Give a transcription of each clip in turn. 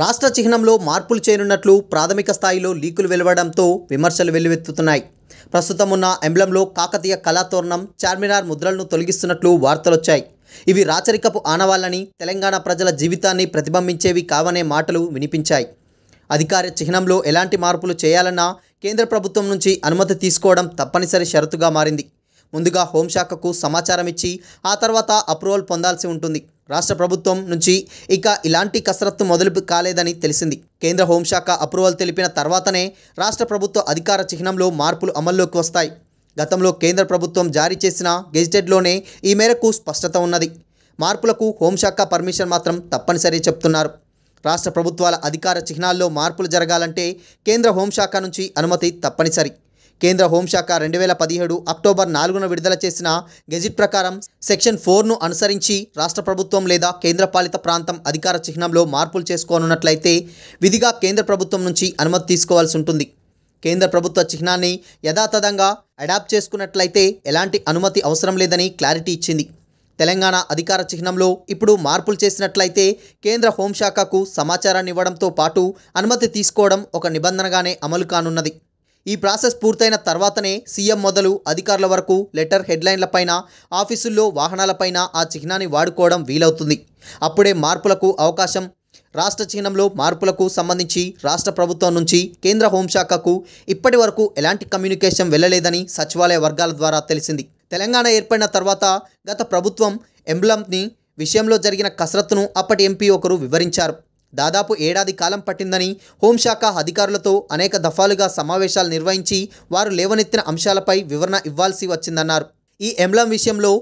రాష్ట్ర చిహ్నంలో మార్పులు చేయనున్నట్లు ప్రాథమిక స్థాయిలో లీకులు వెలువడంతో విమర్శలు వెల్లువెత్తుతున్నాయి ప్రస్తుతం ఉన్న ఎంబ్లంలో కాకతీయ కళాతోరణం చార్మినార్ ముద్రలను తొలగిస్తున్నట్లు వార్తలొచ్చాయి ఇవి రాచరికపు ఆనవాళ్ళని తెలంగాణ ప్రజల జీవితాన్ని ప్రతిబింబించేవి కావనే మాటలు వినిపించాయి అధికార చిహ్నంలో ఎలాంటి మార్పులు చేయాలన్నా కేంద్ర ప్రభుత్వం నుంచి అనుమతి తీసుకోవడం తప్పనిసరి షరతుగా మారింది ముందుగా హోంశాఖకు సమాచారం ఇచ్చి ఆ తర్వాత అప్రూవల్ పొందాల్సి ఉంటుంది రాష్ట్ర ప్రభుత్వం నుంచి ఇక ఇలాంటి కసరత్తు మొదలు కాలేదని తెలిసింది కేంద్ర హోంశాఖ అప్రూవల్ తెలిపిన తర్వాతనే రాష్ట్ర ప్రభుత్వ అధికార చిహ్నంలో మార్పులు అమల్లోకి వస్తాయి గతంలో కేంద్ర ప్రభుత్వం జారీ చేసిన గెజిటెడ్లోనే ఈ మేరకు స్పష్టత ఉన్నది మార్పులకు హోంశాఖ పర్మిషన్ మాత్రం తప్పనిసరి చెప్తున్నారు రాష్ట్ర ప్రభుత్వాల అధికార చిహ్నాల్లో మార్పులు జరగాలంటే కేంద్ర హోంశాఖ నుంచి అనుమతి తప్పనిసరి కేంద్ర హోంశాఖ రెండు వేల పదిహేడు అక్టోబర్ నాలుగున విడుదల చేసిన గెజిట్ ప్రకారం సెక్షన్ ఫోర్ను అనుసరించి రాష్ట్ర ప్రభుత్వం లేదా కేంద్రపాలిత ప్రాంతం అధికార చిహ్నంలో మార్పులు చేసుకోనున్నట్లయితే విధిగా కేంద్ర ప్రభుత్వం నుంచి అనుమతి తీసుకోవాల్సి ఉంటుంది కేంద్ర ప్రభుత్వ చిహ్నాన్ని యథాతథంగా అడాప్ట్ చేసుకున్నట్లయితే ఎలాంటి అనుమతి అవసరం లేదని క్లారిటీ ఇచ్చింది తెలంగాణ అధికార చిహ్నంలో ఇప్పుడు మార్పులు చేసినట్లయితే కేంద్ర హోంశాఖకు సమాచారాన్ని ఇవ్వడంతో పాటు అనుమతి తీసుకోవడం ఒక నిబంధనగానే అమలు కానున్నది ఈ ప్రాసెస్ పూర్తయిన తర్వాతనే సీఎం మొదలు అధికారుల వరకు లెటర్ హెడ్లైన్లపైన ఆఫీసుల్లో వాహనాలపైన ఆ చిహ్నాన్ని వాడుకోవడం వీలవుతుంది అప్పుడే మార్పులకు అవకాశం రాష్ట్ర చిహ్నంలో మార్పులకు సంబంధించి రాష్ట్ర ప్రభుత్వం నుంచి కేంద్ర హోంశాఖకు ఇప్పటి వరకు ఎలాంటి కమ్యూనికేషన్ వెళ్ళలేదని సచివాలయ వర్గాల ద్వారా తెలిసింది తెలంగాణ ఏర్పడిన తర్వాత గత ప్రభుత్వం ఎంబ్లంని విషయంలో జరిగిన కసరత్తును అప్పటి ఎంపీ ఒకరు వివరించారు దాదాపు ఏడాది కాలం పట్టిందని హోంశాఖ అధికారులతో అనేక దఫాలుగా సమావేశాలు నిర్వహించి వారు లేవనెత్తిన అంశాలపై వివరణ ఇవ్వాల్సి వచ్చిందన్నారు ఈ ఎంలం విషయంలో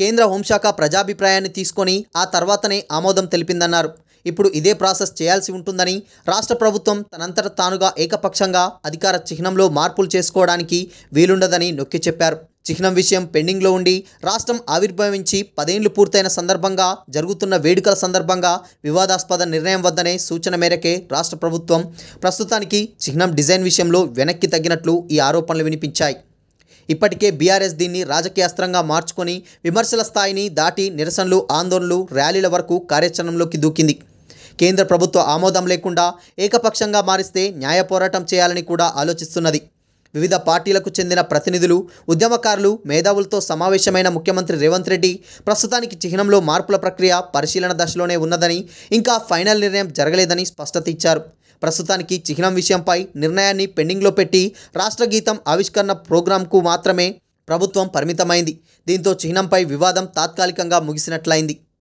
కేంద్ర హోంశాఖ ప్రజాభిప్రాయాన్ని తీసుకొని ఆ తర్వాతనే ఆమోదం తెలిపిందన్నారు ఇప్పుడు ఇదే ప్రాసెస్ చేయాల్సి ఉంటుందని రాష్ట్ర ప్రభుత్వం తనంతట తానుగా ఏకపక్షంగా అధికార చిహ్నంలో మార్పులు చేసుకోవడానికి వీలుండదని నొక్కి చెప్పారు చిహ్నం విషయం పెండింగ్లో ఉండి రాష్ట్రం ఆవిర్భవించి పదేండ్లు పూర్తయిన సందర్భంగా జరుగుతున్న వేడుకల సందర్భంగా వివాదాస్పద నిర్ణయం వద్దనే సూచన మేరకే రాష్ట్ర ప్రభుత్వం ప్రస్తుతానికి చిహ్నం డిజైన్ విషయంలో వెనక్కి తగ్గినట్లు ఈ ఆరోపణలు వినిపించాయి ఇప్పటికే బీఆర్ఎస్ దీన్ని రాజకీయ అస్త్రంగా మార్చుకొని విమర్శల స్థాయిని దాటి నిరసనలు ఆందోళనలు ర్యాలీల వరకు కార్యాచరణలోకి దూకింది కేంద్ర ప్రభుత్వ ఆమోదం లేకుండా ఏకపక్షంగా మారిస్తే న్యాయ పోరాటం చేయాలని కూడా ఆలోచిస్తున్నది వివిధ పార్టీలకు చెందిన ప్రతినిధులు ఉద్యమకారులు మేధావులతో సమావేశమైన ముఖ్యమంత్రి రేవంత్ రెడ్డి ప్రస్తుతానికి చిహ్నంలో మార్పుల ప్రక్రియ పరిశీలన దశలోనే ఉన్నదని ఇంకా ఫైనల్ నిర్ణయం జరగలేదని స్పష్టత ఇచ్చారు ప్రస్తుతానికి చిహ్నం విషయంపై నిర్ణయాన్ని పెండింగ్లో పెట్టి రాష్ట్ర గీతం ఆవిష్కరణ ప్రోగ్రాంకు మాత్రమే ప్రభుత్వం పరిమితమైంది దీంతో చిహ్నంపై వివాదం తాత్కాలికంగా ముగిసినట్లయింది